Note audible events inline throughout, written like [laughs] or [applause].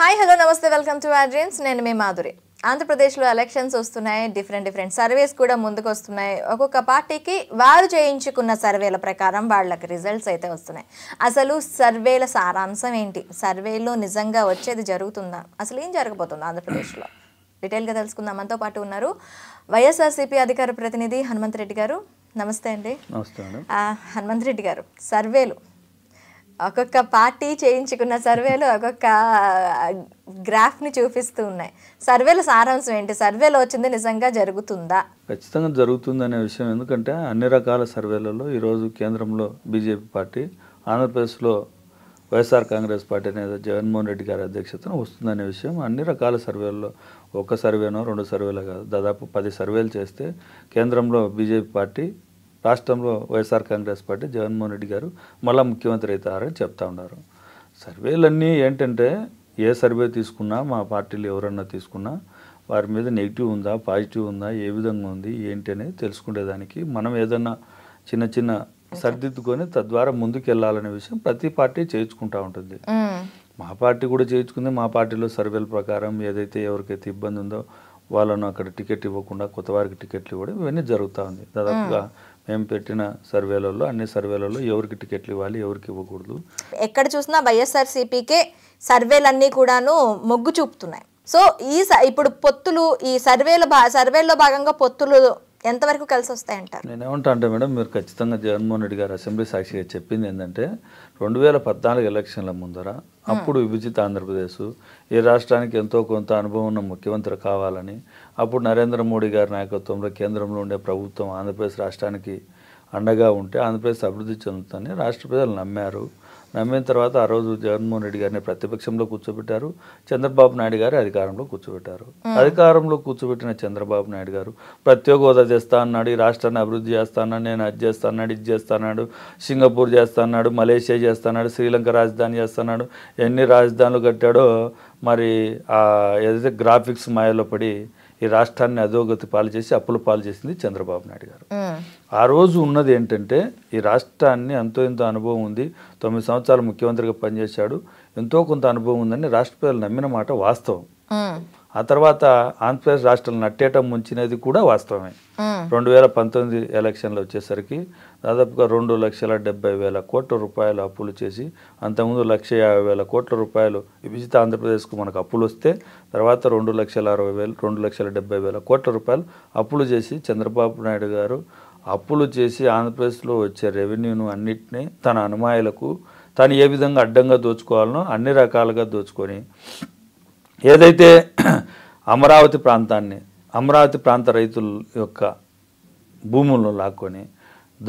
hi hello నమస్తే welcome to ఆడ్రియన్స్ నేను మీ మాధురి ఆంధ్రప్రదేశ్లో ఎలక్షన్స్ వస్తున్నాయి డిఫరెంట్ డిఫరెంట్ సర్వేస్ కూడా ముందుకు వస్తున్నాయి ఒక్కొక్క పార్టీకి వారు చేయించుకున్న సర్వేల ప్రకారం వాళ్ళకి రిజల్ట్స్ అయితే వస్తున్నాయి అసలు సర్వేల సారాంశం ఏంటి సర్వేలో నిజంగా వచ్చేది జరుగుతుందా అసలు ఏం జరగబోతుంది ఆంధ్రప్రదేశ్లో డీటెయిల్గా తెలుసుకుందాం మనతో పాటు ఉన్నారు వైఎస్ఆర్సీపీ అధికార ప్రతినిధి హనుమంత్ రెడ్డి గారు నమస్తే అండి నమస్తే హనుమంత్ రెడ్డి గారు సర్వేలు ఒక్కొక్క పార్టీ చేయించుకున్న సర్వేలు ఒక్కొక్క గ్రాఫ్ని చూపిస్తూ ఉన్నాయి సర్వేల సారాంశం ఏంటి సర్వేలో వచ్చింది నిజంగా జరుగుతుందా ఖచ్చితంగా జరుగుతుంది అనే విషయం ఎందుకంటే అన్ని రకాల సర్వేలలో ఈరోజు కేంద్రంలో బీజేపీ పార్టీ ఆంధ్రప్రదేశ్లో వైఎస్ఆర్ కాంగ్రెస్ పార్టీ అనేది జగన్మోహన్ రెడ్డి గారి అధ్యక్షతన వస్తుందనే విషయం అన్ని రకాల సర్వేల్లో ఒక సర్వేనో రెండు సర్వేలో కాదు దాదాపు పది సర్వేలు చేస్తే కేంద్రంలో బీజేపీ పార్టీ రాష్ట్రంలో YSR Congress party Jaganmohan Reddy గారు మళ్ళీ ముఖ్యమంత్రి అవుతారని చెప్తా ఉన్నారు సర్వేలన్నీ ఏంటంటే ఏ సర్వే తీసుకున్నా మా పార్టీలు ఎవరన్నా తీసుకున్నా వారి మీద నెగిటివ్ ఉందా పాజిటివ్ ఉందా ఏ విధంగా ఉంది ఏంటి అనేది తెలుసుకునేదానికి మనం ఏదన్నా చిన్న చిన్న సర్దిద్దుకొని తద్వారా ముందుకు వెళ్ళాలనే విషయం ప్రతి పార్టీ చేయించుకుంటా ఉంటుంది మా పార్టీ కూడా చేయించుకుంది మా పార్టీలో సర్వేల ప్రకారం ఏదైతే ఎవరికైతే ఇబ్బంది ఉందో వాళ్ళను అక్కడ టికెట్ ఇవ్వకుండా కొత్త వారికి టికెట్లు ఇవ్వడం ఇవన్నీ జరుగుతూ ఉంది దాదాపుగా మేము పెట్టిన సర్వేలలో అన్ని సర్వేలలో ఎవరికి టికెట్లు ఇవ్వాలి ఎవరికి ఇవ్వకూడదు ఎక్కడ చూసినా వైఎస్ఆర్సీపీకే సర్వేలన్నీ కూడాను మొగ్గు చూపుతున్నాయి సో ఈ ఇప్పుడు పొత్తులు ఈ సర్వేల సర్వేల్లో భాగంగా పొత్తులు ఎంతవరకు కలిసి వస్తాయంటారు నేనేమంటా అంటే మేడం మీరు ఖచ్చితంగా జగన్మోహన్ రెడ్డి గారు అసెంబ్లీ సాక్షిగా చెప్పింది ఏంటంటే రెండు వేల పద్నాలుగు ఎలక్షన్ల ముందర అప్పుడు విభజిత ఆంధ్రప్రదేశ్ ఈ రాష్ట్రానికి ఎంతో కొంత అనుభవం ఉన్న ముఖ్యమంత్రి కావాలని అప్పుడు నరేంద్ర మోడీ గారి నాయకత్వంలో కేంద్రంలో ఉండే ప్రభుత్వం ఆంధ్రప్రదేశ్ రాష్ట్రానికి అండగా ఉంటే ఆంధ్రప్రదేశ్ అభివృద్ధి చెందుతుందని రాష్ట్ర ప్రజలు నమ్మారు నమ్మిన తర్వాత ఆ రోజు జగన్మోహన్ రెడ్డి గారిని ప్రతిపక్షంలో కూర్చోబెట్టారు చంద్రబాబు నాయుడు గారు అధికారంలో కూర్చోబెట్టారు అధికారంలో కూర్చోబెట్టిన చంద్రబాబు నాయుడు గారు ప్రత్యేక హోదా చేస్తా అన్నాడు ఈ రాష్ట్రాన్ని అభివృద్ధి చేస్తాను నేను అది చేస్తాన్నాడు ఇది చేస్తాన్నాడు సింగపూర్ చేస్తాన్నాడు మలేషియా చేస్తాన్నాడు శ్రీలంక రాజధాని చేస్తున్నాడు ఎన్ని రాజధానులు కట్టాడో మరి ఏదైతే గ్రాఫిక్స్ మాయలో పడి ఈ రాష్ట్రాన్ని అధోగతి పాలు చేసి అప్పుల పాలు చేసింది చంద్రబాబు నాయుడు గారు ఆ రోజు ఉన్నది ఏంటంటే ఈ రాష్ట్రాన్ని ఎంతో ఎంతో అనుభవం ఉంది తొమ్మిది సంవత్సరాలు ముఖ్యమంత్రిగా పనిచేశాడు ఎంతో కొంత అనుభవం ఉందని రాష్ట్ర ప్రజలు నమ్మిన మాట వాస్తవం ఆ తర్వాత ఆంధ్రప్రదేశ్ రాష్ట్రం నట్టేటం ముంచినది కూడా వాస్తవమే రెండు వేల పంతొమ్మిది ఎలక్షన్లు వచ్చేసరికి దాదాపుగా రెండు లక్షల డెబ్బై వేల కోట్ల రూపాయలు అప్పులు చేసి అంతకుముందు లక్ష యాభై వేల కోట్ల రూపాయలు విజిత ఆంధ్రప్రదేశ్కు మనకు అప్పులు వస్తే తర్వాత రెండు లక్షల అరవై వేలు రెండు లక్షల డెబ్బై వేల కోట్ల రూపాయలు అప్పులు చేసి చంద్రబాబు నాయుడు గారు అప్పులు చేసి ఆంధ్రప్రదేశ్లో వచ్చే రెవెన్యూను అన్నిటినీ తన అనుమాయలకు తను ఏ విధంగా అడ్డంగా దోచుకోవాలనో అన్ని రకాలుగా దోచుకొని ఏదైతే అమరావతి ప్రాంతాన్ని అమరావతి ప్రాంత రైతుల యొక్క భూములను లాక్కొని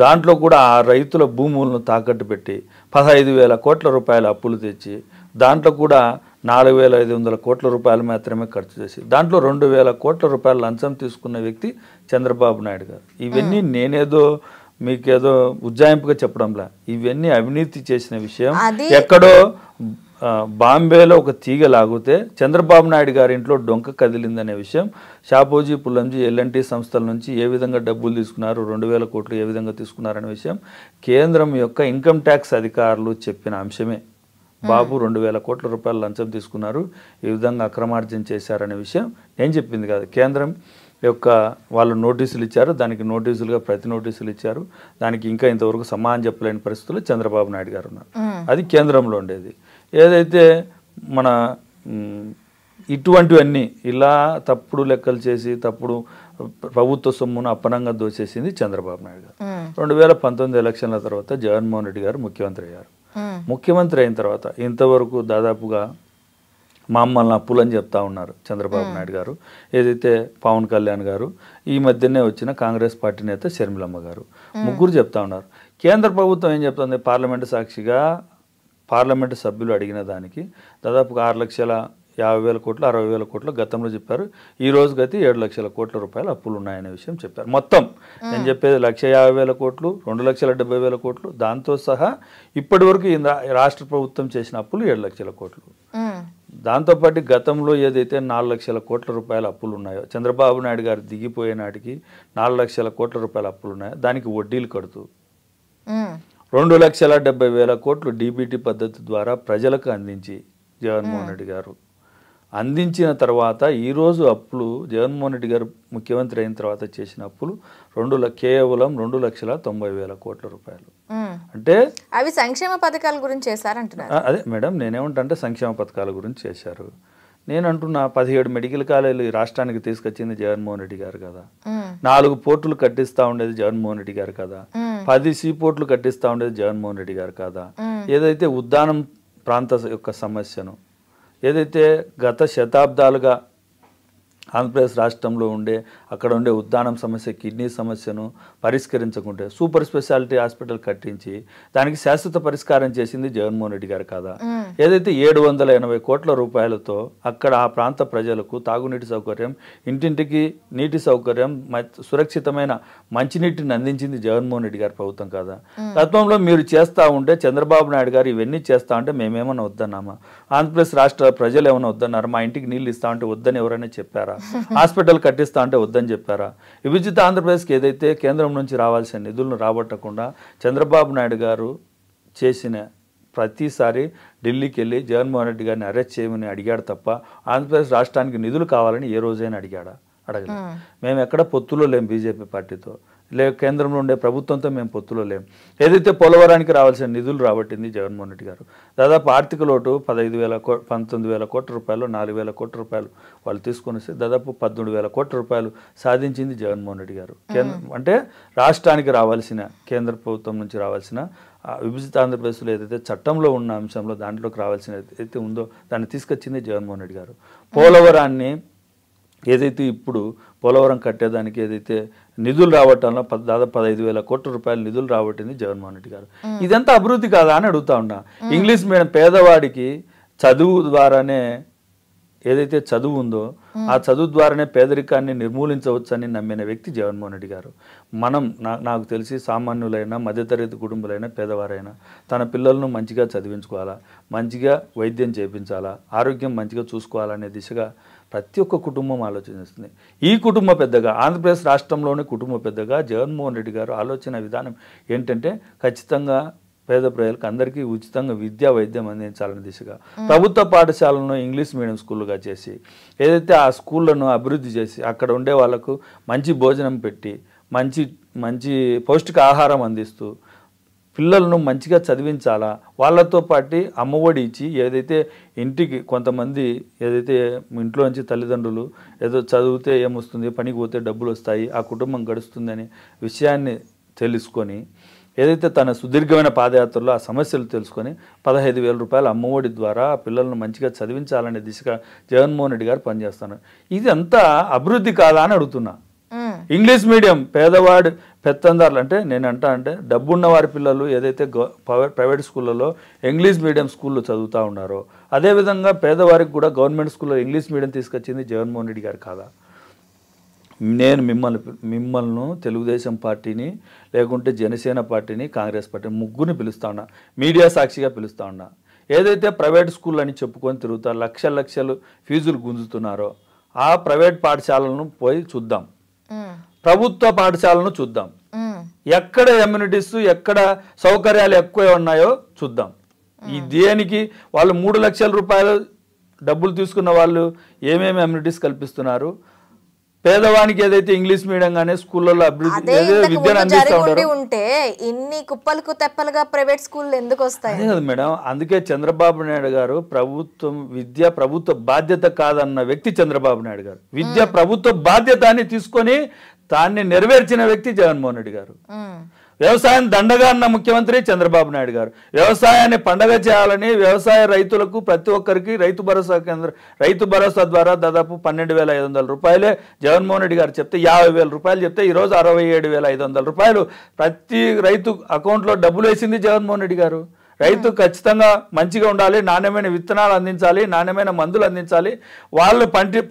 దాంట్లో కూడా ఆ రైతుల భూములను తాకట్టు పెట్టి పదహైదు వేల కోట్ల రూపాయల అప్పులు తెచ్చి దాంట్లో కూడా నాలుగు వేల ఐదు వందల కోట్ల రూపాయలు మాత్రమే ఖర్చు చేసి దాంట్లో రెండు వేల కోట్ల రూపాయల లంచం తీసుకున్న వ్యక్తి చంద్రబాబు నాయుడు గారు ఇవన్నీ నేనేదో మీకేదో ఉజ్జాయింపుగా చెప్పడంలా ఇవన్నీ అవినీతి చేసిన విషయం ఎక్కడో బాంబేలో ఒక తీగ లాగితే చంద్రబాబు నాయుడు గారి ఇంట్లో డొంక కదిలిందనే విషయం షాపోజీ పుల్లంజీ ఎల్ఎన్టీ సంస్థల నుంచి ఏ విధంగా డబ్బులు తీసుకున్నారు రెండు వేల కోట్లు ఏ విధంగా తీసుకున్నారనే విషయం కేంద్రం యొక్క ఇన్కమ్ ట్యాక్స్ అధికారులు చెప్పిన అంశమే బాబు రెండు వేల కోట్ల రూపాయలు లంచం తీసుకున్నారు ఈ విధంగా అక్రమార్జన చేశారనే విషయం నేను చెప్పింది కాదు కేంద్రం యొక్క వాళ్ళు నోటీసులు ఇచ్చారు దానికి నోటీసులుగా ప్రతి నోటీసులు ఇచ్చారు దానికి ఇంకా ఇంతవరకు సమానం చెప్పలేని పరిస్థితుల్లో చంద్రబాబు నాయుడు గారు ఉన్నారు అది కేంద్రంలో ఉండేది ఏదైతే మన ఇటువంటివన్నీ ఇలా తప్పుడు లెక్కలు చేసి తప్పుడు ప్రభుత్వ సొమ్మును అప్పనంగా దోచేసింది చంద్రబాబు నాయుడు గారు రెండు వేల పంతొమ్మిది ఎలక్షన్ల తర్వాత జగన్మోహన్ రెడ్డి గారు ముఖ్యమంత్రి అయ్యారు ముఖ్యమంత్రి అయిన తర్వాత ఇంతవరకు దాదాపుగా మమ్మల్ని అప్పులని చెప్తా ఉన్నారు చంద్రబాబు నాయుడు గారు ఏదైతే పవన్ కళ్యాణ్ గారు ఈ మధ్యనే వచ్చిన కాంగ్రెస్ పార్టీ నేత శర్మిలమ్మ గారు ముగ్గురు చెప్తా ఉన్నారు కేంద్ర ప్రభుత్వం ఏం చెప్తుంది పార్లమెంటు సాక్షిగా పార్లమెంటు సభ్యులు అడిగిన దానికి దాదాపుగా ఆరు లక్షల యాభై వేల కోట్లు అరవై వేల కోట్లు గతంలో చెప్పారు ఈ రోజు గతి ఏడు లక్షల కోట్ల రూపాయల అప్పులు ఉన్నాయనే విషయం చెప్పారు మొత్తం నేను చెప్పేది లక్ష యాభై వేల కోట్లు రెండు లక్షల డెబ్బై వేల కోట్లు దాంతో సహా ఇప్పటి వరకు రాష్ట్ర ప్రభుత్వం చేసిన అప్పులు ఏడు లక్షల కోట్లు దాంతోపాటు గతంలో ఏదైతే నాలుగు లక్షల కోట్ల రూపాయల అప్పులు ఉన్నాయో చంద్రబాబు నాయుడు గారు దిగిపోయే నాటికి నాలుగు లక్షల కోట్ల రూపాయల అప్పులు ఉన్నాయో దానికి వడ్డీలు కడుతూ రెండు లక్షల డెబ్బై వేల కోట్లు డీబీటీ పద్ధతి ద్వారా ప్రజలకు అందించి జగన్మోహన్ రెడ్డి గారు అందించిన తర్వాత ఈరోజు అప్పులు జగన్మోహన్ రెడ్డి గారు ముఖ్యమంత్రి అయిన తర్వాత చేసిన అప్పులు రెండు కేవలం రెండు లక్షల తొంభై వేల కోట్ల రూపాయలు అంటే అవి సంక్షేమ పథకాల గురించి చేశారంటున్నారు అదే మేడం నేనేమంటే అంటే సంక్షేమ పథకాల గురించి చేశారు నేను అంటున్నా పదిహేడు మెడికల్ కాలేజీలు ఈ రాష్ట్రానికి తీసుకొచ్చింది జగన్మోహన్ రెడ్డి గారు కదా నాలుగు పోర్టులు కట్టిస్తా ఉండేది జగన్మోహన్ రెడ్డి గారు కదా పది సీ పోర్టులు కట్టిస్తా ఉండేది జగన్మోహన్ రెడ్డి గారు కదా ఏదైతే ఉద్దానం ప్రాంత యొక్క సమస్యను ఏదైతే గత శతాబ్దాలుగా ఆంధ్రప్రదేశ్ రాష్ట్రంలో ఉండే అక్కడ ఉండే ఉద్దానం సమస్య కిడ్నీ సమస్యను పరిష్కరించకుంటే సూపర్ స్పెషాలిటీ హాస్పిటల్ కట్టించి దానికి శాశ్వత పరిష్కారం చేసింది జగన్మోహన్ రెడ్డి గారు కదా ఏదైతే ఏడు వందల ఎనభై కోట్ల రూపాయలతో అక్కడ ఆ ప్రాంత ప్రజలకు తాగునీటి సౌకర్యం ఇంటింటికి నీటి సౌకర్యం సురక్షితమైన మంచినీటిని అందించింది జగన్మోహన్ రెడ్డి గారి ప్రభుత్వం కదా గతంలో మీరు చేస్తూ ఉంటే చంద్రబాబు నాయుడు గారు ఇవన్నీ చేస్తా ఉంటే మేమేమన్నా వద్దన్నామా ఆంధ్రప్రదేశ్ రాష్ట్ర ప్రజలు ఏమైనా వద్దన్నారు మా ఇంటికి నీళ్ళు ఇస్తా ఉంటే వద్దని ఎవరైనా చెప్పారా [laughs] హాస్పిటల్ కట్టిస్తా ఉంటే వద్దని వద్దని చెప్పారా విభజిత ఆంధ్రప్రదేశ్కి ఏదైతే కేంద్రం నుంచి రావాల్సిన నిధులను రాబట్టకుండా చంద్రబాబు నాయుడు గారు చేసిన ప్రతిసారి ఢిల్లీకి వెళ్ళి జగన్మోహన్ రెడ్డి గారిని అరెస్ట్ చేయమని అడిగాడు తప్ప ఆంధ్రప్రదేశ్ రాష్ట్రానికి నిధులు కావాలని ఏ రోజైనా అడిగాడా అడగలేదు మేము ఎక్కడ పొత్తులో లేం బీజేపీ పార్టీతో లేక కేంద్రంలో ఉండే ప్రభుత్వంతో మేము పొత్తులో లేము ఏదైతే పోలవరానికి రావాల్సిన నిధులు రాబట్టింది జగన్మోహన్ రెడ్డి గారు దాదాపు ఆర్థిక లోటు పదహైదు వేల కో పంతొమ్మిది వేల కోట్ల రూపాయలు నాలుగు వేల కోట్ల రూపాయలు వాళ్ళు తీసుకొని వస్తే దాదాపు పద్మూడు వేల కోట్ల రూపాయలు సాధించింది జగన్మోహన్ రెడ్డి గారు కేంద్రం అంటే రాష్ట్రానికి రావాల్సిన కేంద్ర ప్రభుత్వం నుంచి రావాల్సిన విభజిత ఆంధ్రప్రదేశ్లో ఏదైతే చట్టంలో ఉన్న అంశంలో దాంట్లోకి రావాల్సిన అయితే ఉందో దాన్ని తీసుకొచ్చింది జగన్మోహన్ రెడ్డి గారు పోలవరాన్ని ఏదైతే ఇప్పుడు పోలవరం కట్టేదానికి ఏదైతే నిధులు రావటంలో దాదాపు పదహైదు వేల కోట్ల రూపాయలు నిధులు రావట్టింది జగన్మోహన్ రెడ్డి గారు ఇదంతా అభివృద్ధి కాదా అని అడుగుతా ఉన్నా ఇంగ్లీష్ మీడియం పేదవాడికి చదువు ద్వారానే ఏదైతే చదువు ఉందో ఆ చదువు ద్వారానే పేదరికాన్ని నిర్మూలించవచ్చని నమ్మిన వ్యక్తి జగన్మోహన్ రెడ్డి గారు మనం నాకు తెలిసి సామాన్యులైన మధ్యతరగతి కుటుంబులైనా పేదవారైనా తన పిల్లలను మంచిగా చదివించుకోవాలా మంచిగా వైద్యం చేయించాలా ఆరోగ్యం మంచిగా చూసుకోవాలనే దిశగా ప్రతి ఒక్క కుటుంబం ఆలోచిస్తుంది ఈ కుటుంబ పెద్దగా ఆంధ్రప్రదేశ్ రాష్ట్రంలోని కుటుంబ పెద్దగా జగన్మోహన్ రెడ్డి గారు ఆలోచన విధానం ఏంటంటే ఖచ్చితంగా పేద ప్రజలకు అందరికీ ఉచితంగా విద్యా వైద్యం అందించాలని దిశగా ప్రభుత్వ పాఠశాలను ఇంగ్లీష్ మీడియం స్కూల్గా చేసి ఏదైతే ఆ స్కూళ్ళను అభివృద్ధి చేసి అక్కడ ఉండే వాళ్ళకు మంచి భోజనం పెట్టి మంచి మంచి పౌష్టిక ఆహారం అందిస్తూ పిల్లలను మంచిగా చదివించాలా వాళ్ళతో పాటు అమ్మఒడి ఇచ్చి ఏదైతే ఇంటికి కొంతమంది ఏదైతే ఇంట్లో నుంచి తల్లిదండ్రులు ఏదో చదివితే ఏమొస్తుంది పనికి పోతే డబ్బులు వస్తాయి ఆ కుటుంబం గడుస్తుందనే విషయాన్ని తెలుసుకొని ఏదైతే తన సుదీర్ఘమైన పాదయాత్రలో ఆ సమస్యలు తెలుసుకొని పదహైదు వేల రూపాయల అమ్మఒడి ద్వారా ఆ పిల్లలను మంచిగా చదివించాలనే దిశగా జగన్మోహన్ రెడ్డి గారు పనిచేస్తున్నారు ఇది అంతా అభివృద్ధి కాదా అని అడుగుతున్నా ఇంగ్లీష్ మీడియం పేదవాడు పెత్తందారులు అంటే నేను అంటా అంటే డబ్బున్న వారి పిల్లలు ఏదైతే ప్రైవేట్ స్కూళ్ళలో ఇంగ్లీష్ మీడియం స్కూళ్ళు చదువుతూ ఉన్నారో అదేవిధంగా పేదవారికి కూడా గవర్నమెంట్ స్కూల్లో ఇంగ్లీష్ మీడియం తీసుకొచ్చింది జగన్మోహన్ రెడ్డి గారు కాదా నేను మిమ్మల్ని మిమ్మల్ని తెలుగుదేశం పార్టీని లేకుంటే జనసేన పార్టీని కాంగ్రెస్ పార్టీని ముగ్గురిని పిలుస్తా ఉన్నా మీడియా సాక్షిగా పిలుస్తా ఉన్నా ఏదైతే ప్రైవేట్ స్కూల్ అని చెప్పుకొని తిరుగుతా లక్ష లక్షలు ఫీజులు గుంజుతున్నారో ఆ ప్రైవేట్ పాఠశాలను పోయి చూద్దాం ప్రభుత్వ పాఠశాలను చూద్దాం ఎక్కడ ఎమ్యూనిటీస్ ఎక్కడ సౌకర్యాలు ఎక్కువ ఉన్నాయో చూద్దాం ఈ దేనికి వాళ్ళు మూడు లక్షల రూపాయలు డబ్బులు తీసుకున్న వాళ్ళు ఏమేమి అమ్యూనిటీస్ కల్పిస్తున్నారు పేదవానికి ఏదైతే ఇంగ్లీష్ మీడియం గానే స్కూల్లో అభివృద్ధి విద్యను అందిస్తూ ఉంటే ఇన్ని కుప్పలకు తెప్పలుగా ప్రైవేట్ స్కూల్ ఎందుకు వస్తాయి కదా మేడం అందుకే చంద్రబాబు నాయుడు గారు ప్రభుత్వం విద్య ప్రభుత్వ బాధ్యత కాదన్న వ్యక్తి చంద్రబాబు నాయుడు గారు విద్య ప్రభుత్వ బాధ్యత అని తీసుకొని దాన్ని నెరవేర్చిన వ్యక్తి జగన్మోహన్ రెడ్డి గారు వ్యవసాయం దండగా అన్న ముఖ్యమంత్రి చంద్రబాబు నాయుడు గారు వ్యవసాయాన్ని పండగ చేయాలని వ్యవసాయ రైతులకు ప్రతి ఒక్కరికి రైతు భరోసా కేంద్ర రైతు భరోసా ద్వారా దాదాపు పన్నెండు వేల ఐదు వందల రూపాయలే జగన్మోహన్ రెడ్డి గారు చెప్తే యాభై వేల రూపాయలు చెప్తే ఈరోజు అరవై ఏడు వేల ఐదు వందల రూపాయలు ప్రతి రైతు అకౌంట్లో డబ్బులు వేసింది జగన్మోహన్ రెడ్డి గారు రైతు ఖచ్చితంగా మంచిగా ఉండాలి నాణ్యమైన విత్తనాలు అందించాలి నాణ్యమైన మందులు అందించాలి వాళ్ళు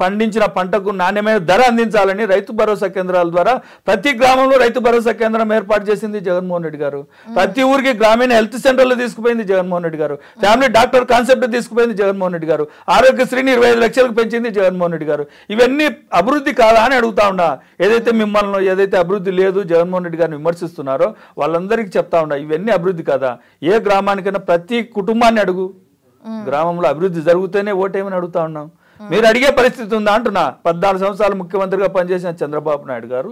పండించిన పంటకు నాణ్యమైన ధర అందించాలని రైతు భరోసా కేంద్రాల ద్వారా ప్రతి గ్రామంలో రైతు భరోసా కేంద్రం ఏర్పాటు చేసింది జగన్మోహన్ రెడ్డి గారు ప్రతి ఊరికి గ్రామీణ హెల్త్ సెంటర్లు తీసుకుపోయింది జగన్మోహన్ రెడ్డి గారు ఫ్యామిలీ డాక్టర్ కాన్సెప్ట్ తీసుకుపోయింది జగన్మోహన్ రెడ్డి గారు ఆరోగ్యశ్రీని ఇరవై ఐదు లక్షలకు పెంచింది జగన్మోహన్ రెడ్డి గారు ఇవన్నీ అభివృద్ధి కాదా అని అడుగుతా ఉన్నా ఏదైతే మిమ్మల్ని ఏదైతే అభివృద్ధి లేదు జగన్మోహన్ రెడ్డి గారిని విమర్శిస్తున్నారో వాళ్ళందరికీ చెప్తా ఉన్నా ఇవన్నీ అభివృద్ధి కాదా ఏ గ్రామానికి దానికన్నా ప్రతి కుటుంబాన్ని అడుగు గ్రామంలో అభివృద్ధి జరుగుతూనే ఓటేమని అడుగుతా ఉన్నాం మీరు అడిగే పరిస్థితి ఉందా అంటున్నా పద్నాలుగు సంవత్సరాలు ముఖ్యమంత్రిగా పనిచేసిన చంద్రబాబు నాయుడు గారు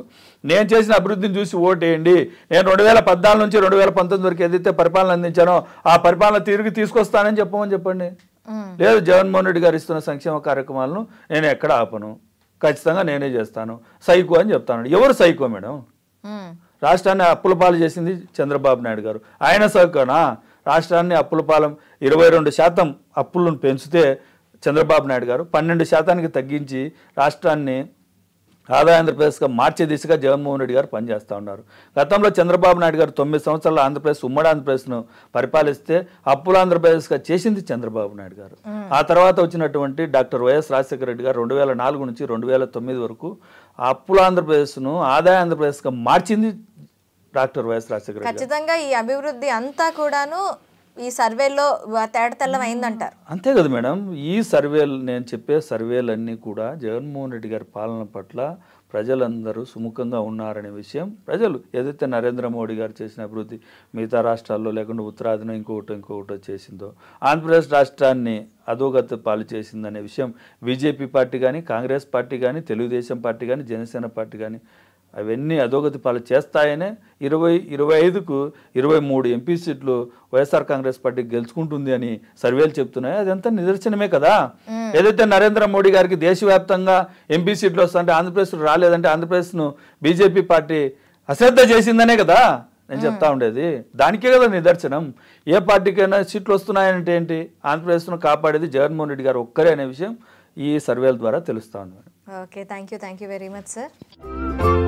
నేను చేసిన అభివృద్ధిని చూసి ఓటేయండి నేను రెండు వేల పద్నాలుగు నుంచి రెండు వేల పంతొమ్మిది వరకు ఏదైతే పరిపాలన అందించానో ఆ పరిపాలన తిరిగి తీసుకొస్తానని చెప్పమని చెప్పండి లేదు జగన్మోహన్ రెడ్డి గారు ఇస్తున్న సంక్షేమ కార్యక్రమాలను నేను ఎక్కడ ఆపను ఖచ్చితంగా నేనే చేస్తాను సైకో అని చెప్తాను ఎవరు సైకో మేడం రాష్ట్రాన్ని అప్పుల పాలు చేసింది చంద్రబాబు నాయుడు గారు ఆయన సైకోనా రాష్ట్రాన్ని అప్పుల పాలం ఇరవై రెండు శాతం అప్పులను పెంచితే చంద్రబాబు నాయుడు గారు పన్నెండు శాతానికి తగ్గించి రాష్ట్రాన్ని ఆదాయ ఆంధ్రప్రదేశ్గా మార్చే దిశగా జగన్మోహన్ రెడ్డి గారు పనిచేస్తూ ఉన్నారు గతంలో చంద్రబాబు నాయుడు గారు తొమ్మిది సంవత్సరాల ఆంధ్రప్రదేశ్ ఉమ్మడి ఆంధ్రప్రదేశ్ను పరిపాలిస్తే అప్పుల ఆంధ్రప్రదేశ్గా చేసింది చంద్రబాబు నాయుడు గారు ఆ తర్వాత వచ్చినటువంటి డాక్టర్ వైఎస్ రాజశేఖర రెడ్డి గారు రెండు వేల నాలుగు నుంచి రెండు వేల తొమ్మిది వరకు అప్పుల ఆంధ్రప్రదేశ్ను ఆదాయ ఆంధ్రప్రదేశ్గా మార్చింది డాక్టర్ వైఎస్ రాజశేఖర ఖచ్చితంగా ఈ అభివృద్ధి అంతా కూడాను ఈ సర్వేలో తేడతెల్లం అయిందంటారు అంతే కదా మేడం ఈ సర్వేలు నేను చెప్పే సర్వేలన్నీ కూడా జగన్మోహన్ రెడ్డి గారి పాలన పట్ల ప్రజలందరూ సుముఖంగా ఉన్నారనే విషయం ప్రజలు ఏదైతే నరేంద్ర మోడీ గారు చేసిన అభివృద్ధి మిగతా రాష్ట్రాల్లో లేకుండా ఉత్తరాదిన ఇంకొకటి ఇంకొకటి చేసిందో ఆంధ్రప్రదేశ్ రాష్ట్రాన్ని అధోగత పాలు చేసిందనే విషయం బీజేపీ పార్టీ కానీ కాంగ్రెస్ పార్టీ కానీ తెలుగుదేశం పార్టీ కానీ జనసేన పార్టీ కానీ అవన్నీ అధోగతి పాలు చేస్తాయనే ఇరవై ఇరవై ఐదుకు ఇరవై మూడు ఎంపీ సీట్లు వైఎస్ఆర్ కాంగ్రెస్ పార్టీ గెలుచుకుంటుంది అని సర్వేలు చెప్తున్నాయి అదంతా నిదర్శనమే కదా ఏదైతే నరేంద్ర మోడీ గారికి దేశవ్యాప్తంగా ఎంపీ సీట్లు వస్తాయంటే ఆంధ్రప్రదేశ్లో రాలేదంటే ఆంధ్రప్రదేశ్ను బీజేపీ పార్టీ అశ్రద్ధ చేసిందనే కదా నేను చెప్తా ఉండేది దానికే కదా నిదర్శనం ఏ పార్టీకైనా సీట్లు వస్తున్నాయంటే ఏంటి ఆంధ్రప్రదేశ్ను కాపాడేది జగన్మోహన్ రెడ్డి గారు ఒక్కరే అనే విషయం ఈ సర్వేల ద్వారా తెలుస్తా ఉంది okay thank you thank you very much sir